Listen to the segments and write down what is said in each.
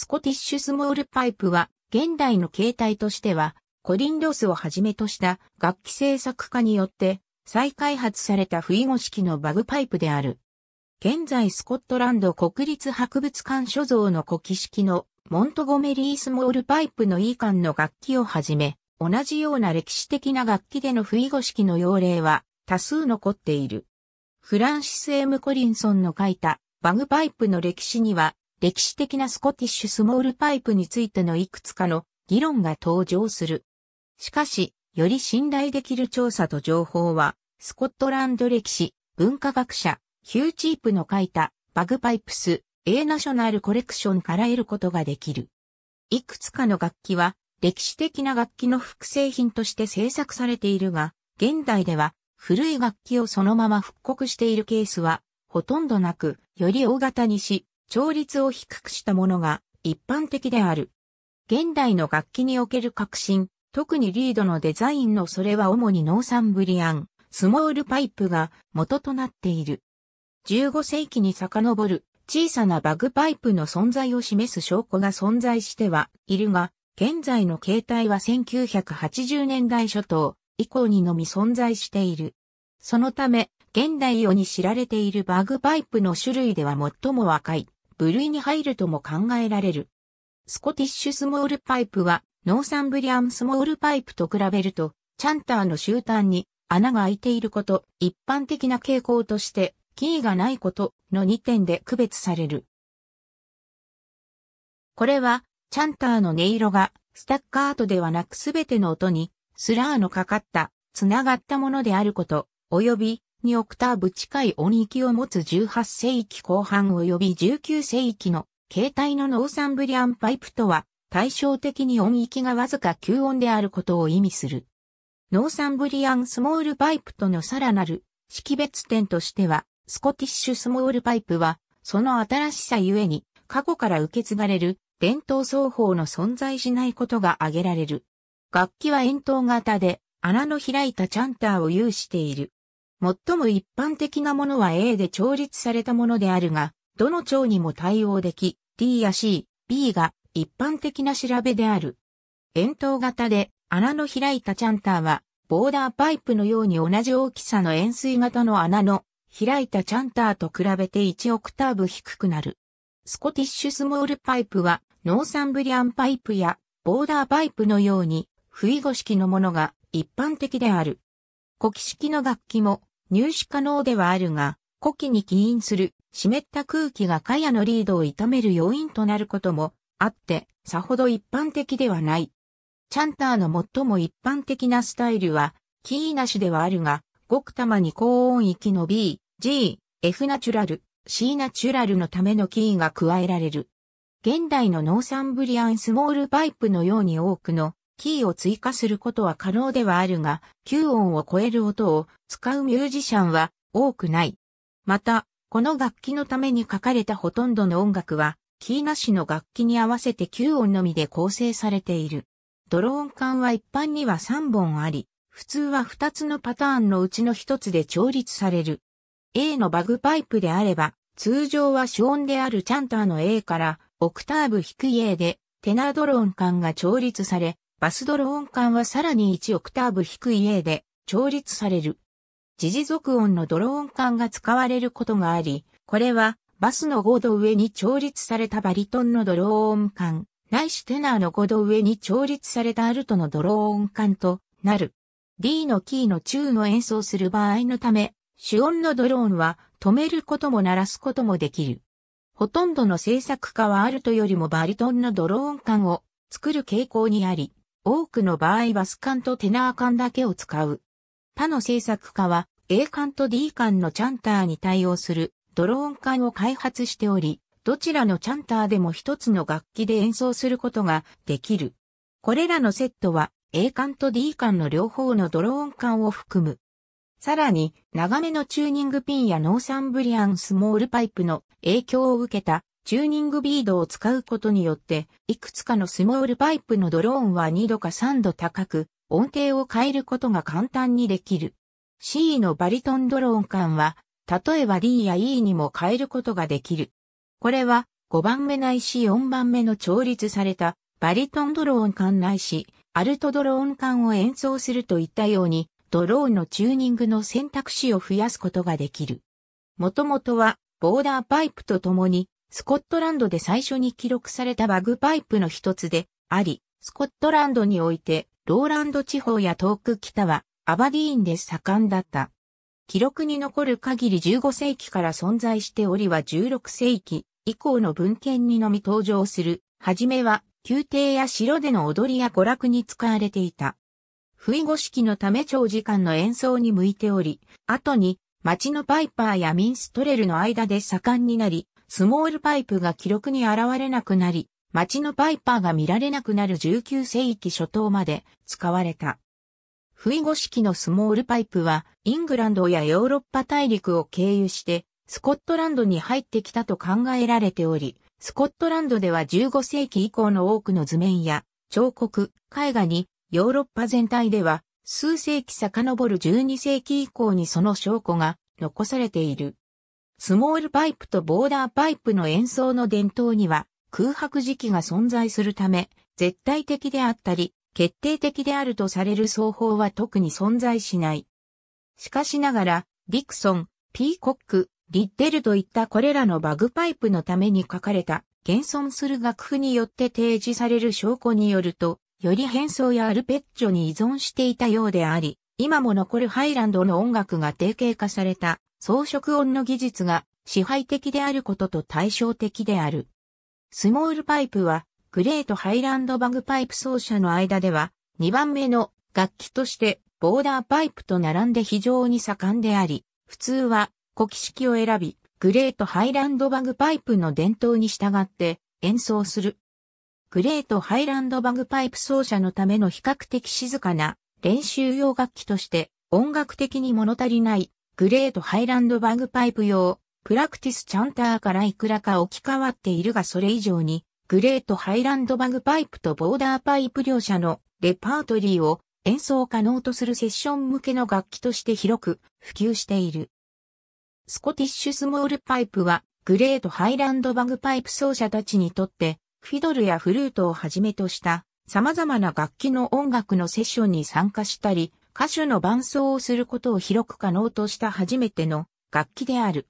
スコティッシュスモールパイプは、現代の形態としては、コリン・ロスをはじめとした楽器制作家によって再開発された不意語式のバグパイプである。現在スコットランド国立博物館所蔵の古希式のモントゴメリースモールパイプの E 館の楽器をはじめ、同じような歴史的な楽器での不意語式の要例は多数残っている。フランシス・エム・コリンソンの書いたバグパイプの歴史には歴史的なスコティッシュスモールパイプについてのいくつかの議論が登場する。しかし、より信頼できる調査と情報は、スコットランド歴史、文化学者、ヒューチープの書いたバグパイプス、A ナショナルコレクションから得ることができる。いくつかの楽器は、歴史的な楽器の複製品として制作されているが、現代では古い楽器をそのまま復刻しているケースはほとんどなく、より大型にし、調律を低くしたものが一般的である。現代の楽器における革新、特にリードのデザインのそれは主にノーサンブリアン、スモールパイプが元となっている。15世紀に遡る小さなバグパイプの存在を示す証拠が存在してはいるが、現在の形態は1980年代初頭以降にのみ存在している。そのため、現代用に知られているバグパイプの種類では最も若い。部類に入るとも考えられる。スコティッシュスモールパイプは、ノーサンブリアンスモールパイプと比べると、チャンターの終端に穴が開いていること、一般的な傾向として、キーがないことの2点で区別される。これは、チャンターの音色が、スタッカートではなくすべての音に、スラーのかかった、つながったものであること、及び、にオクターブ近い音域を持つ18世紀後半及び19世紀の形態のノーサンブリアンパイプとは対照的に音域がわずか9音であることを意味する。ノーサンブリアンスモールパイプとのさらなる識別点としては、スコティッシュスモールパイプは、その新しさゆえに過去から受け継がれる伝統奏法の存在しないことが挙げられる。楽器は円筒型で穴の開いたチャンターを有している。最も一般的なものは A で調律されたものであるが、どの蝶にも対応でき、D や C、B が一般的な調べである。円筒型で穴の開いたチャンターは、ボーダーパイプのように同じ大きさの円錐型の穴の開いたチャンターと比べて1オクターブ低くなる。スコティッシュスモールパイプはノーサンブリアンパイプやボーダーパイプのように不意語式のものが一般的である。古希式の楽器も入手可能ではあるが、古希に起因する湿った空気がカヤのリードを痛める要因となることもあって、さほど一般的ではない。チャンターの最も一般的なスタイルは、キーなしではあるが、ごくたまに高音域の B、G、F ナチュラル、C ナチュラルのためのキーが加えられる。現代のノーサンブリアンスモールパイプのように多くのキーを追加することは可能ではあるが、9音を超える音を使うミュージシャンは多くない。また、この楽器のために書かれたほとんどの音楽は、キーなしの楽器に合わせて9音のみで構成されている。ドローン管は一般には3本あり、普通は2つのパターンのうちの1つで調律される。A のバグパイプであれば、通常は主音であるチャンターの A から、オクターブ低い A で、テナードローン管が調律され、バスドローン管はさらに1オクターブ低い A で調律される。時事続音のドローン管が使われることがあり、これはバスの5度上に調律されたバリトンのドロン管、ないしテナーの5度上に調律されたアルトのドローン管となる。D のキーの中を演奏する場合のため、主音のドローンは止めることも鳴らすこともできる。ほとんどの制作家はアルトよりもバリトンのドローン管を作る傾向にあり、多くの場合バス管とテナー管だけを使う。他の制作家は A 管と D 管のチャンターに対応するドローン管を開発しており、どちらのチャンターでも一つの楽器で演奏することができる。これらのセットは A 管と D 管の両方のドローン管を含む。さらに、長めのチューニングピンやノーサンブリアンスモールパイプの影響を受けたチューニングビードを使うことによって、いくつかのスモールパイプのドローンは2度か3度高く、音程を変えることが簡単にできる。C のバリトンドローン感は、例えば D や E にも変えることができる。これは5番目ないし4番目の調律されたバリトンドローン管ないし、アルトドローン管を演奏するといったように、ドローンのチューニングの選択肢を増やすことができる。もともとは、ボーダーパイプとともに、スコットランドで最初に記録されたバグパイプの一つであり、スコットランドにおいて、ローランド地方や遠く北は、アバディーンで盛んだった。記録に残る限り15世紀から存在しておりは16世紀以降の文献にのみ登場する、はじめは、宮廷や城での踊りや娯楽に使われていた。不意語式のため長時間の演奏に向いており、後に、町のパイパーやミンストレルの間で盛んになり、スモールパイプが記録に現れなくなり、街のパイパーが見られなくなる19世紀初頭まで使われた。不意語式のスモールパイプは、イングランドやヨーロッパ大陸を経由して、スコットランドに入ってきたと考えられており、スコットランドでは15世紀以降の多くの図面や彫刻、絵画にヨーロッパ全体では数世紀遡る12世紀以降にその証拠が残されている。スモールパイプとボーダーパイプの演奏の伝統には空白時期が存在するため、絶対的であったり、決定的であるとされる奏法は特に存在しない。しかしながら、ディクソン、ピーコック、リッデルといったこれらのバグパイプのために書かれた、現存する楽譜によって提示される証拠によると、より変装やアルペッジョに依存していたようであり、今も残るハイランドの音楽が定型化された装飾音の技術が支配的であることと対照的である。スモールパイプはグレートハイランドバグパイプ奏者の間では2番目の楽器としてボーダーパイプと並んで非常に盛んであり、普通は古希式を選び、グレートハイランドバグパイプの伝統に従って演奏する。グレートハイランドバグパイプ奏者のための比較的静かな練習用楽器として音楽的に物足りないグレートハイランドバグパイプ用、プラクティスチャンターからいくらか置き換わっているがそれ以上に、グレートハイランドバグパイプとボーダーパイプ両者のレパートリーを演奏可能とするセッション向けの楽器として広く普及している。スコティッシュスモールパイプはグレートハイランドバグパイプ奏者たちにとってフィドルやフルートをはじめとした様々な楽器の音楽のセッションに参加したり歌手の伴奏をすることを広く可能とした初めての楽器である。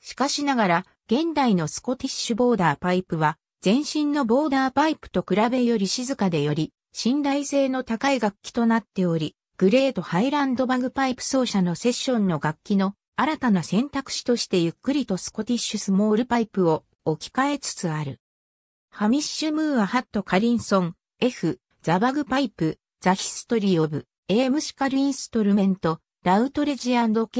しかしながら、現代のスコティッシュボーダーパイプは、全身のボーダーパイプと比べより静かでより、信頼性の高い楽器となっており、グレートハイランドバグパイプ奏者のセッションの楽器の新たな選択肢としてゆっくりとスコティッシュスモールパイプを置き換えつつある。ハミッシュ・ムーア・ハット・カリンソン、F、ザ・バグパイプ、ザ・ヒストリー・オブ、エームシカルインストルメント、ラウトレジケ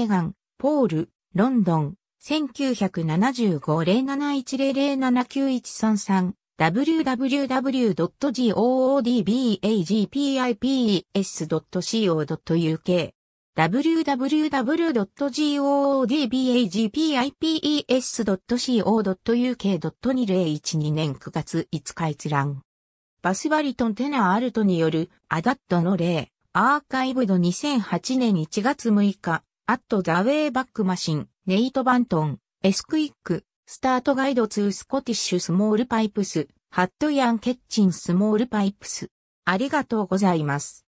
ガン、ポール、ロンドン、1975-07100791333 www.goodbagpipes.co.uk www.goodbagpipes.co.uk.2012 年9月5日閲覧。バスバリトンテナーアルトによるアダットの例。アーカイブド2008年1月6日、アットザウェイバックマシン、ネイト・バントン、エスクイック、スタートガイドツー・スコティッシュスモールパイプス、ハットヤンケッチンスモールパイプス。ありがとうございます。